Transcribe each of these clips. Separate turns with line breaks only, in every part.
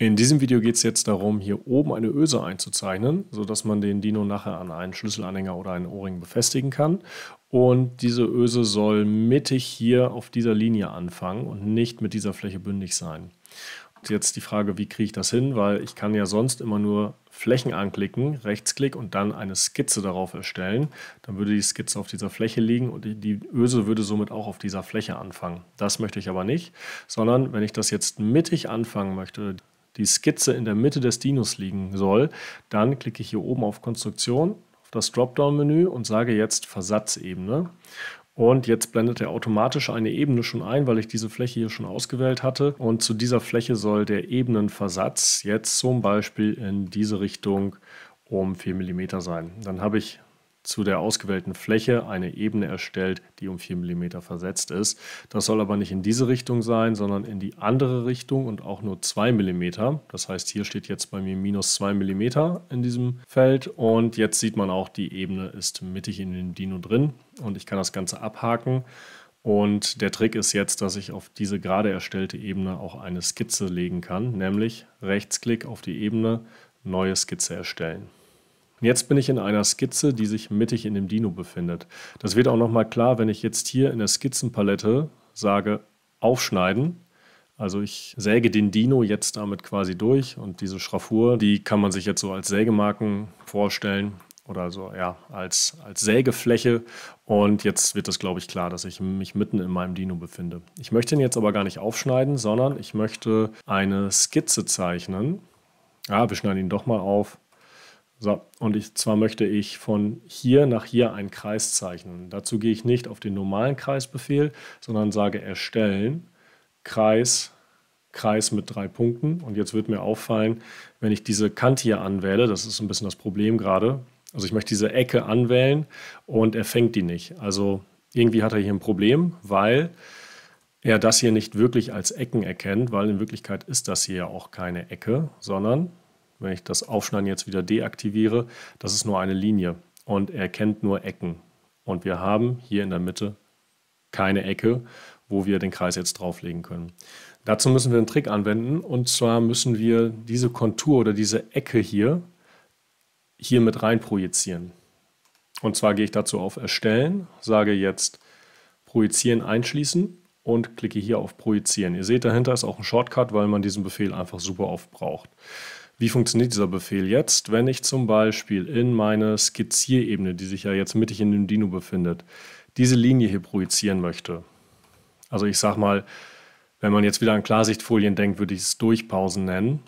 In diesem Video geht es jetzt darum, hier oben eine Öse einzuzeichnen, sodass man den Dino nachher an einen Schlüsselanhänger oder einen Ohrring befestigen kann. Und diese Öse soll mittig hier auf dieser Linie anfangen und nicht mit dieser Fläche bündig sein. Und jetzt die Frage, wie kriege ich das hin? Weil ich kann ja sonst immer nur Flächen anklicken, Rechtsklick und dann eine Skizze darauf erstellen. Dann würde die Skizze auf dieser Fläche liegen und die Öse würde somit auch auf dieser Fläche anfangen. Das möchte ich aber nicht, sondern wenn ich das jetzt mittig anfangen möchte, die Skizze in der Mitte des Dinos liegen soll, dann klicke ich hier oben auf Konstruktion, auf das Dropdown-Menü und sage jetzt Versatzebene. Und jetzt blendet er automatisch eine Ebene schon ein, weil ich diese Fläche hier schon ausgewählt hatte. Und zu dieser Fläche soll der Ebenenversatz jetzt zum Beispiel in diese Richtung um 4 mm sein. Dann habe ich zu der ausgewählten Fläche eine Ebene erstellt, die um 4 mm versetzt ist. Das soll aber nicht in diese Richtung sein, sondern in die andere Richtung und auch nur 2 mm. Das heißt, hier steht jetzt bei mir minus 2 mm in diesem Feld und jetzt sieht man auch, die Ebene ist mittig in dem Dino drin und ich kann das Ganze abhaken. Und der Trick ist jetzt, dass ich auf diese gerade erstellte Ebene auch eine Skizze legen kann, nämlich Rechtsklick auf die Ebene, neue Skizze erstellen. Und jetzt bin ich in einer Skizze, die sich mittig in dem Dino befindet. Das wird auch nochmal klar, wenn ich jetzt hier in der Skizzenpalette sage aufschneiden. Also ich säge den Dino jetzt damit quasi durch und diese Schraffur, die kann man sich jetzt so als Sägemarken vorstellen oder so, ja, als, als Sägefläche. Und jetzt wird es, glaube ich, klar, dass ich mich mitten in meinem Dino befinde. Ich möchte ihn jetzt aber gar nicht aufschneiden, sondern ich möchte eine Skizze zeichnen. Ja, wir schneiden ihn doch mal auf. So, und ich, zwar möchte ich von hier nach hier einen Kreis zeichnen. Dazu gehe ich nicht auf den normalen Kreisbefehl, sondern sage erstellen, Kreis, Kreis mit drei Punkten. Und jetzt wird mir auffallen, wenn ich diese Kante hier anwähle, das ist ein bisschen das Problem gerade, also ich möchte diese Ecke anwählen und er fängt die nicht. Also irgendwie hat er hier ein Problem, weil er das hier nicht wirklich als Ecken erkennt, weil in Wirklichkeit ist das hier ja auch keine Ecke, sondern wenn ich das Aufschneiden jetzt wieder deaktiviere, das ist nur eine Linie und er kennt nur Ecken. Und wir haben hier in der Mitte keine Ecke, wo wir den Kreis jetzt drauflegen können. Dazu müssen wir einen Trick anwenden und zwar müssen wir diese Kontur oder diese Ecke hier hier mit rein projizieren. Und zwar gehe ich dazu auf Erstellen, sage jetzt Projizieren einschließen und klicke hier auf Projizieren. Ihr seht, dahinter ist auch ein Shortcut, weil man diesen Befehl einfach super oft braucht. Wie funktioniert dieser Befehl jetzt, wenn ich zum Beispiel in meine Skizzierebene, die sich ja jetzt mittig in dem Dino befindet, diese Linie hier projizieren möchte? Also ich sag mal, wenn man jetzt wieder an Klarsichtfolien denkt, würde ich es Durchpausen nennen.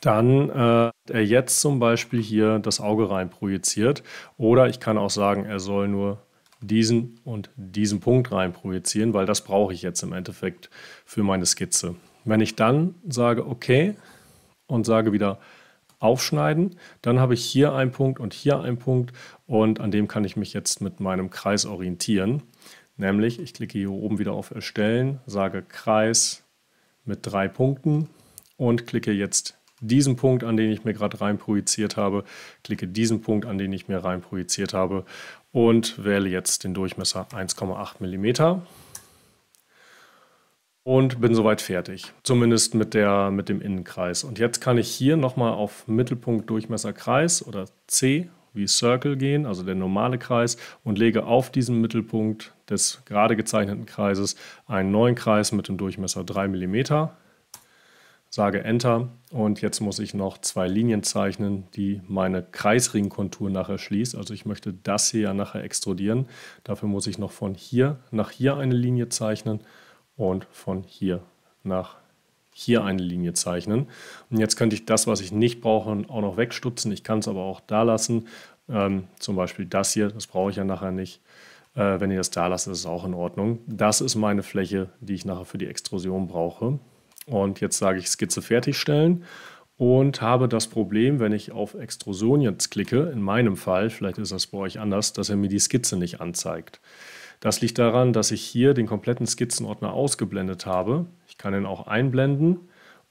Dann äh, er jetzt zum Beispiel hier das Auge rein projiziert. Oder ich kann auch sagen, er soll nur diesen und diesen Punkt rein projizieren, weil das brauche ich jetzt im Endeffekt für meine Skizze. Wenn ich dann sage, okay, und sage wieder aufschneiden. Dann habe ich hier einen Punkt und hier einen Punkt und an dem kann ich mich jetzt mit meinem Kreis orientieren. Nämlich, ich klicke hier oben wieder auf Erstellen, sage Kreis mit drei Punkten und klicke jetzt diesen Punkt, an den ich mir gerade rein projiziert habe, klicke diesen Punkt, an den ich mir rein projiziert habe und wähle jetzt den Durchmesser 1,8 mm und bin soweit fertig. Zumindest mit, der, mit dem Innenkreis. Und jetzt kann ich hier nochmal auf Mittelpunkt Durchmesser Kreis oder C wie Circle gehen, also der normale Kreis, und lege auf diesen Mittelpunkt des gerade gezeichneten Kreises einen neuen Kreis mit dem Durchmesser 3 mm. Sage Enter und jetzt muss ich noch zwei Linien zeichnen, die meine Kreisringkontur nachher schließt. Also ich möchte das hier ja nachher extrudieren. Dafür muss ich noch von hier nach hier eine Linie zeichnen und von hier nach hier eine Linie zeichnen. Und jetzt könnte ich das, was ich nicht brauche, auch noch wegstutzen. Ich kann es aber auch da lassen. Ähm, zum Beispiel das hier, das brauche ich ja nachher nicht. Äh, wenn ihr das da lasst, ist es auch in Ordnung. Das ist meine Fläche, die ich nachher für die Extrusion brauche. Und jetzt sage ich Skizze fertigstellen und habe das Problem, wenn ich auf Extrusion jetzt klicke, in meinem Fall, vielleicht ist das bei euch anders, dass er mir die Skizze nicht anzeigt. Das liegt daran, dass ich hier den kompletten Skizzenordner ausgeblendet habe. Ich kann ihn auch einblenden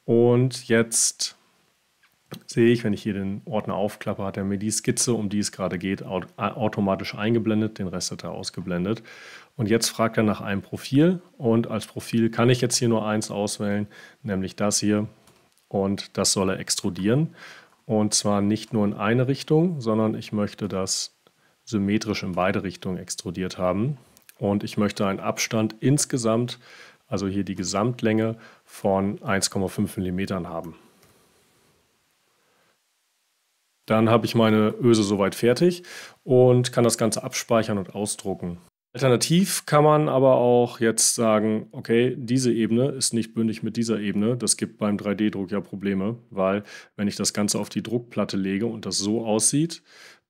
und jetzt sehe ich, wenn ich hier den Ordner aufklappe, hat er mir die Skizze, um die es gerade geht, automatisch eingeblendet, den Rest hat er ausgeblendet. Und jetzt fragt er nach einem Profil und als Profil kann ich jetzt hier nur eins auswählen, nämlich das hier und das soll er extrudieren. Und zwar nicht nur in eine Richtung, sondern ich möchte das symmetrisch in beide Richtungen extrudiert haben und ich möchte einen Abstand insgesamt, also hier die Gesamtlänge von 1,5 mm haben. Dann habe ich meine Öse soweit fertig und kann das Ganze abspeichern und ausdrucken. Alternativ kann man aber auch jetzt sagen, okay, diese Ebene ist nicht bündig mit dieser Ebene. Das gibt beim 3D-Druck ja Probleme, weil wenn ich das Ganze auf die Druckplatte lege und das so aussieht,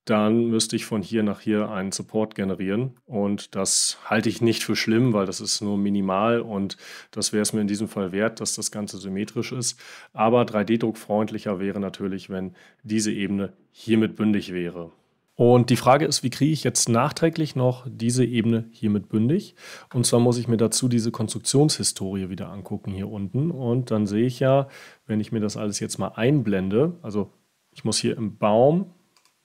dann müsste ich von hier nach hier einen Support generieren. Und das halte ich nicht für schlimm, weil das ist nur minimal und das wäre es mir in diesem Fall wert, dass das Ganze symmetrisch ist. Aber 3D-druckfreundlicher wäre natürlich, wenn diese Ebene hiermit bündig wäre. Und die Frage ist, wie kriege ich jetzt nachträglich noch diese Ebene hiermit bündig? Und zwar muss ich mir dazu diese Konstruktionshistorie wieder angucken hier unten. Und dann sehe ich ja, wenn ich mir das alles jetzt mal einblende, also ich muss hier im Baum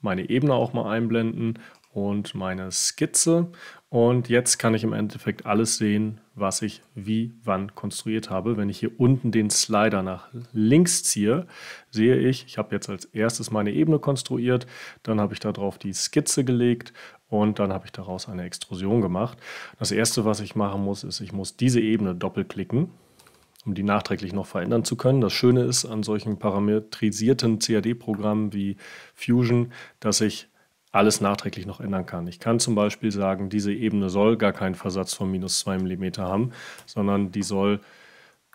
meine Ebene auch mal einblenden und meine Skizze. Und jetzt kann ich im Endeffekt alles sehen, was ich wie wann konstruiert habe. Wenn ich hier unten den Slider nach links ziehe, sehe ich, ich habe jetzt als erstes meine Ebene konstruiert, dann habe ich darauf die Skizze gelegt und dann habe ich daraus eine Extrusion gemacht. Das erste, was ich machen muss, ist, ich muss diese Ebene doppelklicken um die nachträglich noch verändern zu können. Das Schöne ist an solchen parametrisierten CAD-Programmen wie Fusion, dass ich alles nachträglich noch ändern kann. Ich kann zum Beispiel sagen, diese Ebene soll gar keinen Versatz von minus 2 mm haben, sondern die soll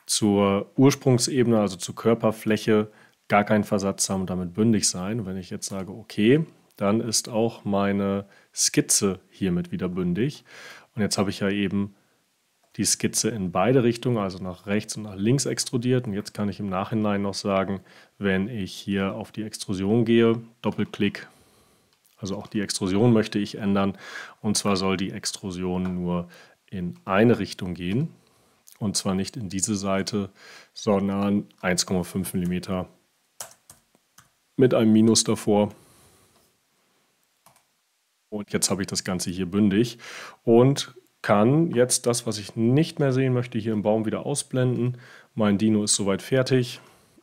zur Ursprungsebene, also zur Körperfläche, gar keinen Versatz haben und damit bündig sein. Und wenn ich jetzt sage, okay, dann ist auch meine Skizze hiermit wieder bündig. Und jetzt habe ich ja eben die Skizze in beide Richtungen, also nach rechts und nach links extrudiert. Und jetzt kann ich im Nachhinein noch sagen, wenn ich hier auf die Extrusion gehe, Doppelklick, also auch die Extrusion möchte ich ändern. Und zwar soll die Extrusion nur in eine Richtung gehen. Und zwar nicht in diese Seite, sondern 1,5 mm mit einem Minus davor. Und jetzt habe ich das Ganze hier bündig. Und kann jetzt das, was ich nicht mehr sehen möchte, hier im Baum wieder ausblenden. Mein Dino ist soweit fertig.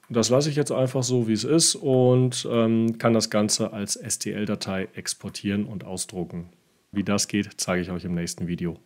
Das lasse ich jetzt einfach so, wie es ist und ähm, kann das Ganze als STL-Datei exportieren und ausdrucken. Wie das geht, zeige ich euch im nächsten Video.